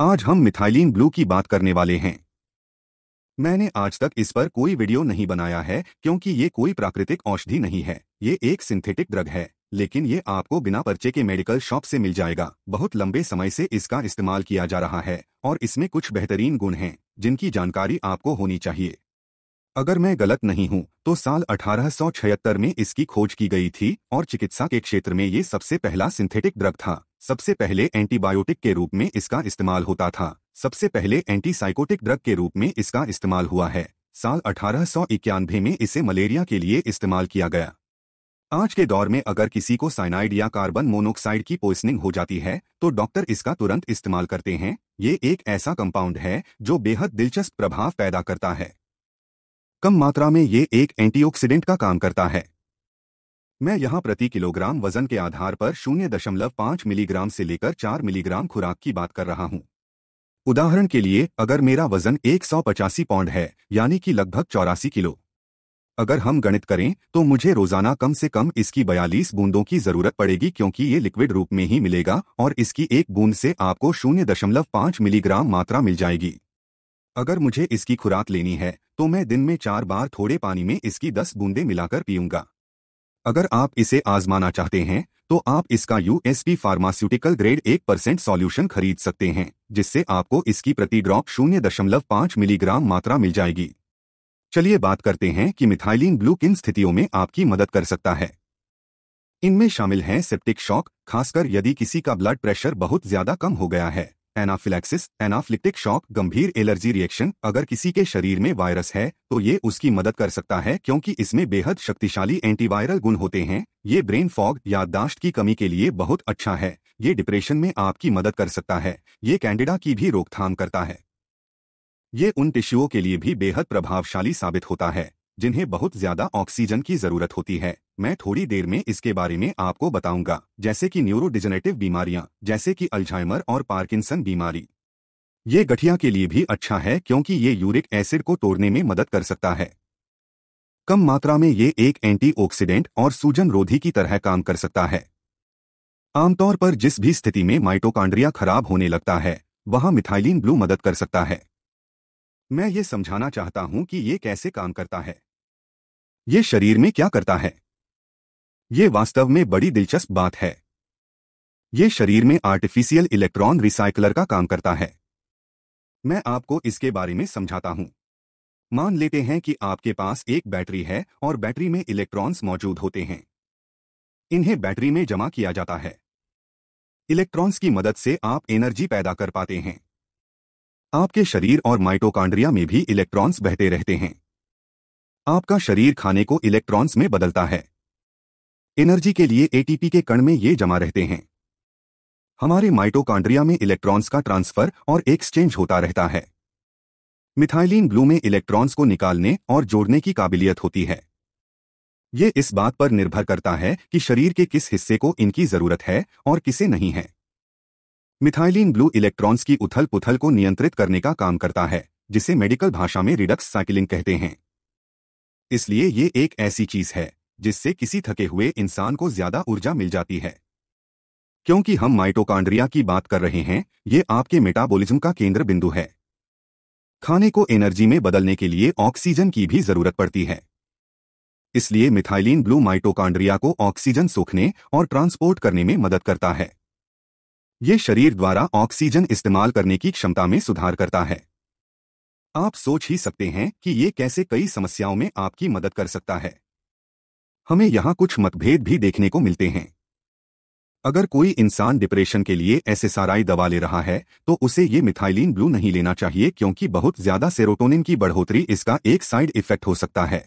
आज हम methylene blue की बात करने वाले हैं मैंने आज तक इस पर कोई वीडियो नहीं बनाया है क्योंकि ये कोई प्राकृतिक औषधि नहीं है ये एक सिंथेटिक ड्रग है लेकिन ये आपको बिना पर्चे के मेडिकल शॉप से मिल जाएगा बहुत लंबे समय से इसका इस्तेमाल किया जा रहा है और इसमें कुछ बेहतरीन गुण हैं जिनकी जानकारी आपको होनी चाहिए अगर मैं गलत नहीं हूं तो साल 1876 में इसकी खोज की गई थी और चिकित्सा के क्षेत्र में ये सबसे पहला सिंथेटिक ड्रग था सबसे पहले एंटीबायोटिक के रूप में इसका इस्तेमाल होता था सबसे पहले एंटीसाइकोटिक ड्रग के रूप में इसका इस्तेमाल हुआ है साल अठारह में इसे मलेरिया के लिए इस्तेमाल किया गया आज के दौर में अगर किसी को साइनाइड या कार्बन मोनोक्साइड की पोइसनिंग हो जाती है तो डॉक्टर इसका तुरंत इस्तेमाल करते हैं ये एक ऐसा कंपाउंड है जो बेहद दिलचस्प प्रभाव पैदा करता है कम मात्रा में ये एक एंटीऑक्सीडेंट का काम करता है मैं यहाँ प्रति किलोग्राम वजन के आधार पर शून्य दशमलव पाँच मिलीग्राम से लेकर चार मिलीग्राम खुराक की बात कर रहा हूँ उदाहरण के लिए अगर मेरा वजन एक सौ पचासी पाउंड है यानी कि लगभग चौरासी किलो अगर हम गणित करें तो मुझे रोजाना कम से कम इसकी बयालीस बूंदों की जरूरत पड़ेगी क्योंकि ये लिक्विड रूप में ही मिलेगा और इसकी एक बूंद से आपको शून्य दशमलव पाँच मिलीग्राम मात्रा मिल जाएगी अगर मुझे इसकी खुराक लेनी है तो मैं दिन में चार बार थोड़े पानी में इसकी दस बूंदें मिलाकर पीऊंगा अगर आप इसे आजमाना चाहते हैं तो आप इसका यूएसपी फार्मास्यूटिकल ग्रेड एक परसेंट सॉल्यूशन खरीद सकते हैं जिससे आपको इसकी प्रति ड्रॉप शून्य दशमलव पांच मिलीग्राम मात्रा मिल जाएगी चलिए बात करते हैं कि मिथाइलिन ब्लू किन स्थितियों में आपकी मदद कर सकता है इनमें शामिल हैं सेप्टिक शॉक खासकर यदि किसी का ब्लड प्रेशर बहुत ज्यादा कम हो गया है एनाफिलैक्सिस एनाफ्लिक्टिक शॉक गंभीर एलर्जी रिएक्शन अगर किसी के शरीर में वायरस है तो ये उसकी मदद कर सकता है क्योंकि इसमें बेहद शक्तिशाली एंटीवायरल गुण होते हैं ये ब्रेन फॉग याददाश्त की कमी के लिए बहुत अच्छा है ये डिप्रेशन में आपकी मदद कर सकता है ये कैंडिडा की भी रोकथाम करता है ये उन टिश्यूओं के लिए भी बेहद प्रभावशाली साबित होता है जिन्हें बहुत ज्यादा ऑक्सीजन की जरूरत होती है मैं थोड़ी देर में इसके बारे में आपको बताऊंगा जैसे कि न्यूरोडिजेनेटिव बीमारियां जैसे कि अल्जाइमर और पार्किंसन बीमारी ये गठिया के लिए भी अच्छा है क्योंकि ये यूरिक एसिड को तोड़ने में मदद कर सकता है कम मात्रा में ये एक एंटीऑक्सीडेंट और सूजन रोधी की तरह काम कर सकता है आमतौर पर जिस भी स्थिति में माइटोकांड्रिया खराब होने लगता है वहां मिथाइलिन ब्लू मदद कर सकता है मैं ये समझाना चाहता हूं कि ये कैसे काम करता है ये शरीर में क्या करता है ये वास्तव में बड़ी दिलचस्प बात है ये शरीर में आर्टिफिशियल इलेक्ट्रॉन रिसाइकलर का काम करता है मैं आपको इसके बारे में समझाता हूं मान लेते हैं कि आपके पास एक बैटरी है और बैटरी में इलेक्ट्रॉन्स मौजूद होते हैं इन्हें बैटरी में जमा किया जाता है इलेक्ट्रॉन्स की मदद से आप एनर्जी पैदा कर पाते हैं आपके शरीर और माइटोकांड्रिया में भी इलेक्ट्रॉन्स बहते रहते हैं आपका शरीर खाने को इलेक्ट्रॉन्स में बदलता है एनर्जी के लिए एटीपी के कण में ये जमा रहते हैं हमारे माइटोकांड्रिया में इलेक्ट्रॉन्स का ट्रांसफर और एक्सचेंज होता रहता है मिथाइलिन ब्लू में इलेक्ट्रॉन्स को निकालने और जोड़ने की काबिलियत होती है ये इस बात पर निर्भर करता है कि शरीर के किस हिस्से को इनकी जरूरत है और किसे नहीं है मिथाइलिन ब्लू इलेक्ट्रॉन्स की उथल पुथल को नियंत्रित करने का काम करता है जिसे मेडिकल भाषा में रिडक्स साइकिलिंग कहते हैं इसलिए ये एक ऐसी चीज है जिससे किसी थके हुए इंसान को ज्यादा ऊर्जा मिल जाती है क्योंकि हम माइटोकांड्रिया की बात कर रहे हैं ये आपके मेटाबॉलिज्म का केंद्र बिंदु है खाने को एनर्जी में बदलने के लिए ऑक्सीजन की भी जरूरत पड़ती है इसलिए मिथाइलिन ब्लू माइटोकांड्रिया को ऑक्सीजन सोखने और ट्रांसपोर्ट करने में मदद करता है ये शरीर द्वारा ऑक्सीजन इस्तेमाल करने की क्षमता में सुधार करता है आप सोच ही सकते हैं कि ये कैसे कई समस्याओं में आपकी मदद कर सकता है हमें यहां कुछ मतभेद भी देखने को मिलते हैं अगर कोई इंसान डिप्रेशन के लिए एसएसआरआई दवा ले रहा है तो उसे ये मिथाइलिन ब्लू नहीं लेना चाहिए क्योंकि बहुत ज्यादा सेरोटोनिन की बढ़ोतरी इसका एक साइड इफेक्ट हो सकता है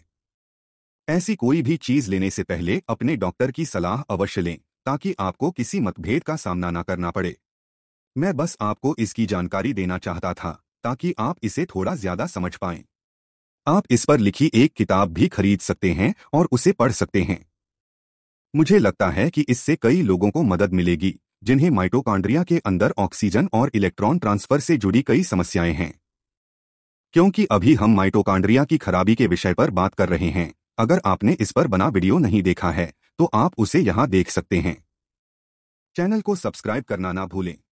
ऐसी कोई भी चीज लेने से पहले अपने डॉक्टर की सलाह अवश्य लें ताकि आपको किसी मतभेद का सामना न करना पड़े मैं बस आपको इसकी जानकारी देना चाहता था ताकि आप इसे थोड़ा ज्यादा समझ पाएं। आप इस पर लिखी एक किताब भी खरीद सकते हैं और उसे पढ़ सकते हैं मुझे लगता है कि इससे कई लोगों को मदद मिलेगी जिन्हें माइटोकांड्रिया के अंदर ऑक्सीजन और इलेक्ट्रॉन ट्रांसफर से जुड़ी कई समस्याएं हैं क्योंकि अभी हम माइटोकांड्रिया की खराबी के विषय पर बात कर रहे हैं अगर आपने इस पर बना वीडियो नहीं देखा है तो आप उसे यहां देख सकते हैं चैनल को सब्सक्राइब करना ना भूलें